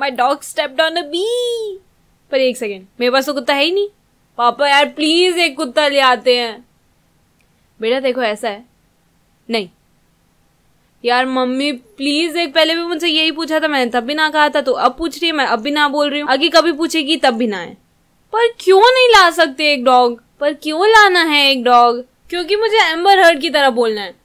my dog stepped on a bee पर एक second मेरे पास तो कुत्ता है ही नहीं पापा यार प्लीज एक कुत्ता ले आते हैं बेटा देखो ऐसा है नहीं यार मम्मी प्लीज एक पहले भी मुझसे यही पूछा था मैंने तब भी ना कहा था तो अब पूछ रही है मैं अब भी ना बोल रही हूँ आगे कभी पूछेगी तब भी ना है पर क्यों नहीं ला सकते एक डॉग पर क्यों लाना है एक डॉग क्योंकि मुझे एम्बर हर्ड की तरह बोलना है